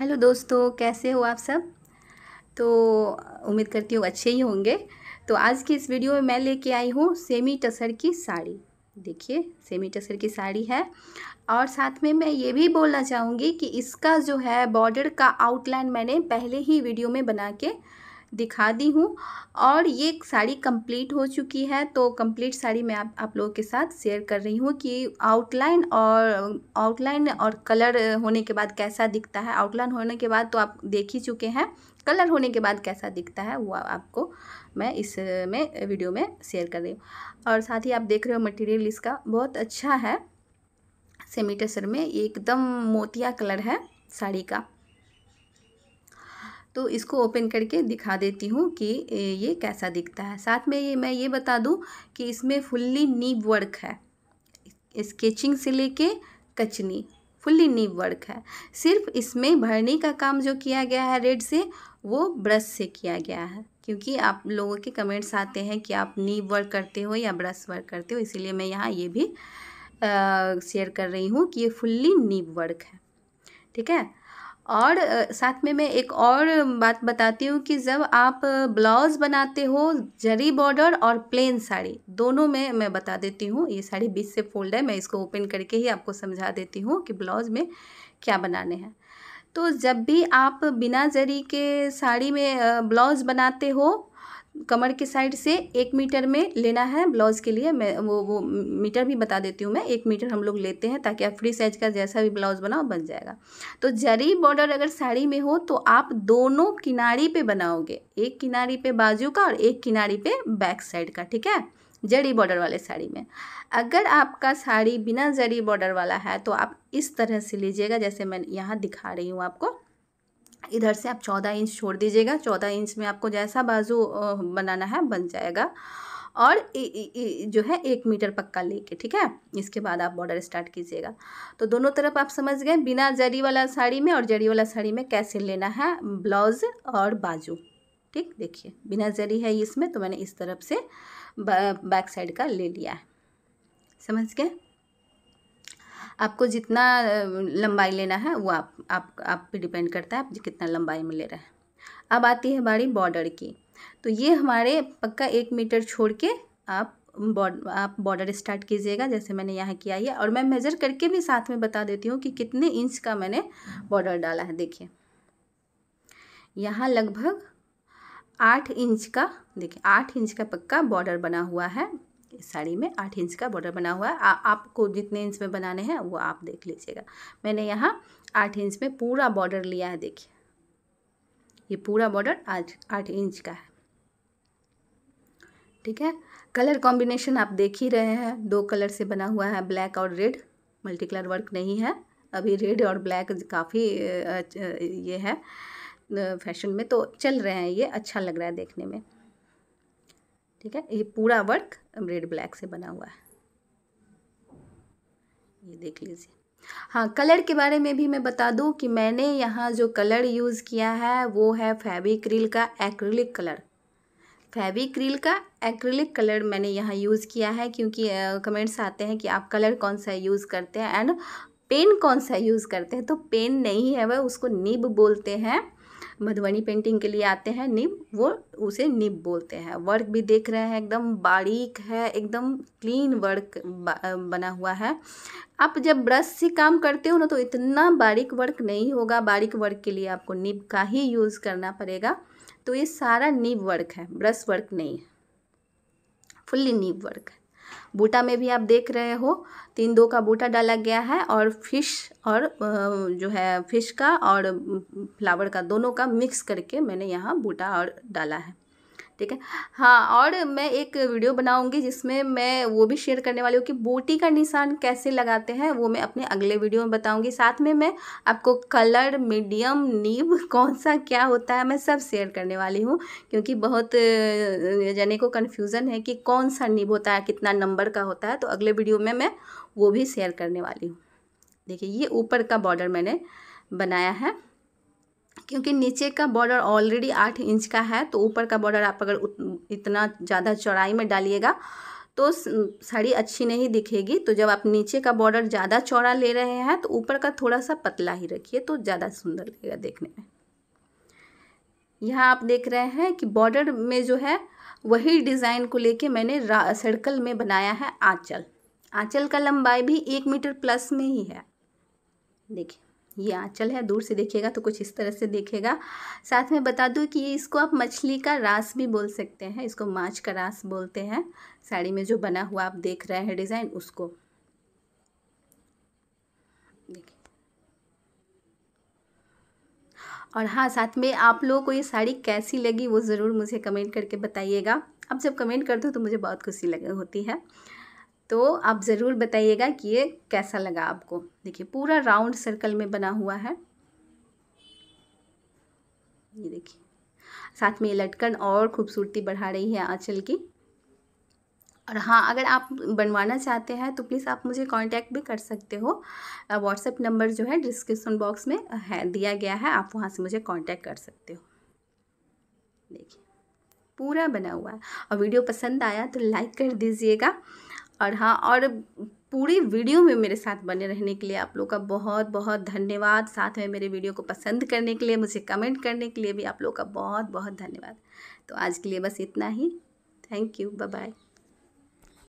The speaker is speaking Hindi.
हेलो दोस्तों कैसे हो आप सब तो उम्मीद करती हूँ अच्छे ही होंगे तो आज की इस वीडियो में मैं लेके आई हूँ सेमी टसर की साड़ी देखिए सेमी टसर की साड़ी है और साथ में मैं ये भी बोलना चाहूँगी कि इसका जो है बॉर्डर का आउटलाइन मैंने पहले ही वीडियो में बना के दिखा दी हूँ और ये साड़ी कंप्लीट हो चुकी है तो कंप्लीट साड़ी मैं आप आप लोगों के साथ शेयर कर रही हूँ कि आउटलाइन और आउटलाइन और कलर होने के बाद कैसा दिखता है आउटलाइन होने के बाद तो आप देख ही चुके हैं कलर होने के बाद कैसा दिखता है वो आपको मैं इस में वीडियो में शेयर कर रही हूँ और साथ ही आप देख रहे हो मटेरियल इसका बहुत अच्छा है सेमीटर सर में एकदम मोतिया कलर है साड़ी का तो इसको ओपन करके दिखा देती हूँ कि ये कैसा दिखता है साथ में ये मैं ये बता दूँ कि इसमें फुल्ली नीब वर्क है स्केचिंग से लेके कचनी फुल्ली नीब वर्क है सिर्फ इसमें भरने का काम जो किया गया है रेड से वो ब्रश से किया गया है क्योंकि आप लोगों के कमेंट्स आते हैं कि आप नीब वर्क करते हो या ब्रश वर्क करते हो इसीलिए मैं यहाँ ये भी शेयर कर रही हूँ कि ये फुल्ली नीब वर्क है ठीक है और साथ में मैं एक और बात बताती हूँ कि जब आप ब्लाउज बनाते हो जरी बॉर्डर और प्लेन साड़ी दोनों में मैं बता देती हूँ ये साड़ी बीच से फोल्ड है मैं इसको ओपन करके ही आपको समझा देती हूँ कि ब्लाउज में क्या बनाने हैं तो जब भी आप बिना जरी के साड़ी में ब्लाउज बनाते हो कमर के साइड से एक मीटर में लेना है ब्लाउज़ के लिए मैं वो वो मीटर भी बता देती हूँ मैं एक मीटर हम लोग लेते हैं ताकि आप फ्री साइज का जैसा भी ब्लाउज़ बनाओ बन जाएगा तो जरी बॉर्डर अगर साड़ी में हो तो आप दोनों किनारी पे बनाओगे एक किनारी पे बाजू का और एक किनारी पे बैक साइड का ठीक है जरी बॉर्डर वाले साड़ी में अगर आपका साड़ी बिना जरी बॉर्डर वाला है तो आप इस तरह से लीजिएगा जैसे मैं यहाँ दिखा रही हूँ आपको इधर से आप चौदह इंच छोड़ दीजिएगा चौदह इंच में आपको जैसा बाजू बनाना है बन जाएगा और ए, ए, ए, जो है एक मीटर पक्का लेके ठीक है इसके बाद आप बॉर्डर स्टार्ट कीजिएगा तो दोनों तरफ आप समझ गए बिना जरी वाला साड़ी में और जड़ी वाला साड़ी में कैसे लेना है ब्लाउज़ और बाजू ठीक देखिए बिना जरी है इसमें तो मैंने इस तरफ से बैक साइड का ले लिया है समझ गए आपको जितना लंबाई लेना है वो आप आप आप पे डिपेंड करता है आप कितना लंबाई में ले रहे हैं अब आती है हमारी बॉर्डर की तो ये हमारे पक्का एक मीटर छोड़ के आप बॉर्ड आप बॉर्डर स्टार्ट कीजिएगा जैसे मैंने यहाँ किया है और मैं मेज़र करके भी साथ में बता देती हूँ कि कितने इंच का मैंने बॉर्डर डाला है देखिए यहाँ लगभग आठ इंच का देखिए आठ इंच का पक्का बॉर्डर बना हुआ है साड़ी में आठ इंच का बॉर्डर बना हुआ है आ, आपको जितने इंच में बनाने हैं वो आप देख लीजिएगा मैंने यहाँ आठ इंच में पूरा बॉर्डर लिया है देखिए ये पूरा बॉर्डर आठ आठ इंच का है ठीक है कलर कॉम्बिनेशन आप देख ही रहे हैं दो कलर से बना हुआ है ब्लैक और रेड मल्टी कलर वर्क नहीं है अभी रेड और ब्लैक काफ़ी ये है फैशन में तो चल रहे हैं ये अच्छा लग रहा है देखने में ठीक है ये पूरा वर्क रेड ब्लैक से बना हुआ है ये देख लीजिए हाँ कलर के बारे में भी मैं बता दूँ कि मैंने यहाँ जो कलर यूज़ किया है वो है फैबिक्रिल का एक्रिलिक कलर फैबिक्रिल का एक्रिलिक कलर मैंने यहाँ यूज़ किया है क्योंकि कमेंट्स uh, आते हैं कि आप कलर कौन सा यूज़ करते हैं एंड पेन कौन सा यूज़ करते हैं तो पेन नहीं है वह उसको निब बोलते हैं मधुबनी पेंटिंग के लिए आते हैं निब वो उसे निब बोलते हैं वर्क भी देख रहे हैं एकदम बारीक है एकदम क्लीन वर्क बना हुआ है आप जब ब्रश से काम करते हो ना तो इतना बारीक वर्क नहीं होगा बारीक वर्क के लिए आपको निब का ही यूज़ करना पड़ेगा तो ये सारा नीब वर्क है ब्रश वर्क नहीं है फुल्ली नीब वर्क है बूटा में भी आप देख रहे हो तीन दो का बूटा डाला गया है और फिश और जो है फिश का और फ्लावर का दोनों का मिक्स करके मैंने यहाँ बूटा और डाला है ठीक है हाँ और मैं एक वीडियो बनाऊंगी जिसमें मैं वो भी शेयर करने वाली हूँ कि बोटी का निशान कैसे लगाते हैं वो मैं अपने अगले वीडियो में बताऊंगी साथ में मैं आपको कलर मीडियम नीब कौन सा क्या होता है मैं सब शेयर करने वाली हूँ क्योंकि बहुत जने को कन्फ्यूज़न है कि कौन सा नीब होता है कितना नंबर का होता है तो अगले वीडियो में मैं वो भी शेयर करने वाली हूँ देखिए ये ऊपर का बॉर्डर मैंने बनाया है क्योंकि नीचे का बॉर्डर ऑलरेडी आठ इंच का है तो ऊपर का बॉर्डर आप अगर इतना ज़्यादा चौड़ाई में डालिएगा तो साड़ी अच्छी नहीं दिखेगी तो जब आप नीचे का बॉर्डर ज़्यादा चौड़ा ले रहे हैं तो ऊपर का थोड़ा सा पतला ही रखिए तो ज़्यादा सुंदर लगेगा देखने में यहाँ आप देख रहे हैं कि बॉर्डर में जो है वही डिज़ाइन को लेके मैंने सर्कल में बनाया है आँचल आँचल का लंबाई भी एक मीटर प्लस में ही है देखिए ये आँचल है दूर से देखिएगा तो कुछ इस तरह से देखेगा साथ में बता दूँ कि इसको आप मछली का रास भी बोल सकते हैं इसको माछ का रास बोलते हैं साड़ी में जो बना हुआ आप देख रहे हैं डिज़ाइन उसको और हाँ साथ में आप लोगों को ये साड़ी कैसी लगी वो ज़रूर मुझे कमेंट करके बताइएगा आप जब कमेंट कर दो तो मुझे बहुत खुशी लग होती है तो आप ज़रूर बताइएगा कि ये कैसा लगा आपको देखिए पूरा राउंड सर्कल में बना हुआ है ये देखिए साथ में ये लटकन और खूबसूरती बढ़ा रही है आँचल की और हाँ अगर आप बनवाना चाहते हैं तो प्लीज़ आप मुझे कांटेक्ट भी कर सकते हो व्हाट्सएप नंबर जो है डिस्क्रिप्शन बॉक्स में है दिया गया है आप वहाँ से मुझे कांटेक्ट कर सकते हो देखिए पूरा बना हुआ है और वीडियो पसंद आया तो लाइक कर दीजिएगा और हाँ और पूरी वीडियो में मेरे साथ बने रहने के लिए आप लोग का बहुत बहुत धन्यवाद साथ में मेरे वीडियो को पसंद करने के लिए मुझे कमेंट करने के लिए भी आप लोग का बहुत बहुत धन्यवाद तो आज के लिए बस इतना ही थैंक यू बाय बाय